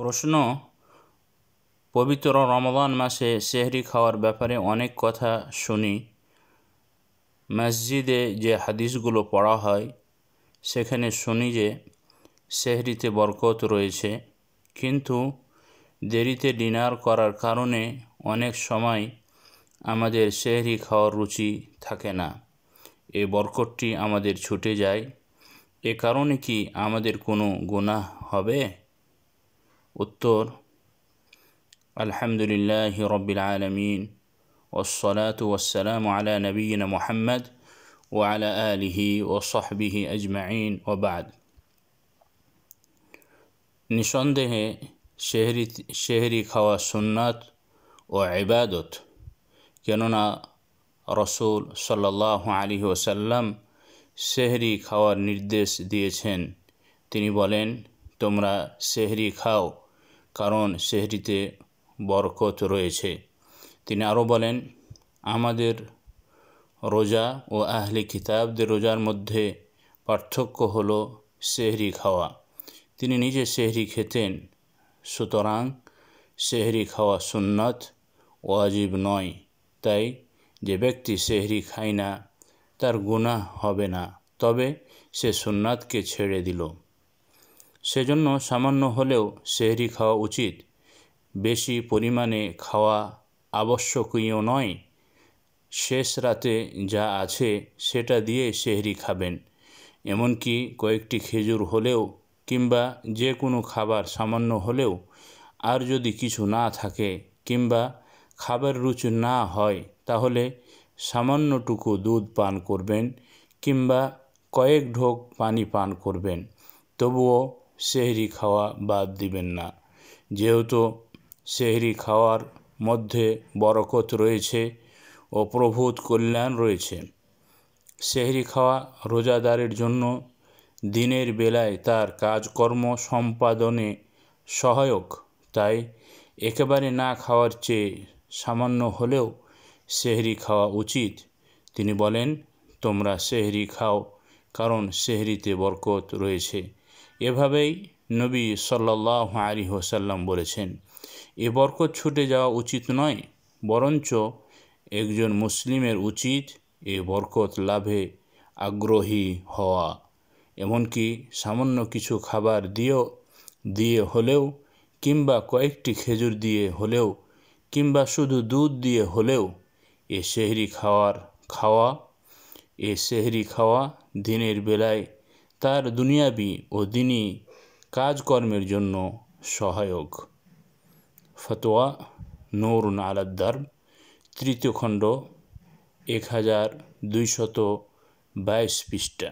প্রশ্ন পবিত্র রমজান মাসে শেহরি খাওয়ার ব্যাপারে অনেক কথা শুনি মসজিদে যে হাদিসগুলো পড়া হয় সেখানে শুনি যে শেহরিতে বরকত রয়েছে কিন্তু দেরিতে ডিনার করার কারণে অনেক সময় আমাদের শেহরি খাওয়ার রুচি থাকে না এ বরকতটি আমাদের ছুটে যায় এ কারণে কি আমাদের কোনো গুনাহ হবে والتور الحمد لله رب العالمين والصلاة والسلام على نبينا محمد وعلى آله وصحبه أجمعين وبعد نشانده شهر شهري خوا سنات وعبادت كنونا رسول صلى الله عليه وسلم شهري خوا نردس ديشن تني بولين تمرا شهري خاو কারণ সেহরিতে বরকত রয়েছে তিনি আরও বলেন আমাদের রোজা ও আহলি খিতাবদের রোজার মধ্যে পার্থক্য হল সেহরি খাওয়া তিনি নিজে সেহরি খেতেন সুতরাং সেহরি খাওয়া সুন্নত ওয়াজিব নয় তাই যে ব্যক্তি সেহরি খায় না তার গুনাহ হবে না তবে সে সুন্নাতকে ছেড়ে দিল সেজন্য সামান্য হলেও সেহরি খাওয়া উচিত বেশি পরিমাণে খাওয়া আবশ্যকীয় নয় শেষ রাতে যা আছে সেটা দিয়ে সেহরি খাবেন এমনকি কয়েকটি খেজুর হলেও কিংবা যে কোনো খাবার সামান্য হলেও আর যদি কিছু না থাকে কিংবা খাবার রুচি না হয় তাহলে সামান্যটুকু দুধ পান করবেন কিংবা কয়েক ঢোক পানি পান করবেন তবুও সেহরি খাওয়া বাদ দিবেন না যেহেতু সেহরি খাওয়ার মধ্যে বরকত রয়েছে ও প্রভূত কল্যাণ রয়েছে সেহরি খাওয়া রোজাদারের জন্য দিনের বেলায় তার কাজকর্ম সম্পাদনে সহায়ক তাই একেবারে না খাওয়ার চেয়ে সামান্য হলেও সেহরি খাওয়া উচিত তিনি বলেন তোমরা সেহরি খাও কারণ সেহরিতে বরকত রয়েছে এভাবেই নবী সাল্লাহ আলী হোসাল্লাম বলেছেন এ বরকত ছুটে যাওয়া উচিত নয় বরঞ্চ একজন মুসলিমের উচিত এ বরকত লাভে আগ্রহী হওয়া এমনকি সামান্য কিছু খাবার দিয়েও দিয়ে হলেও কিংবা কয়েকটি খেজুর দিয়ে হলেও কিংবা শুধু দুধ দিয়ে হলেও এ সেহরি খাওয়ার খাওয়া এ সেহরি খাওয়া দিনের বেলায় তার দুনিয়াবি ও দিনী কাজকর্মের জন্য সহায়ক ফতোয়া নৌরুন আলাদ্দার তৃতীয় খণ্ড এক হাজার দুইশত বাইশ পৃষ্ঠা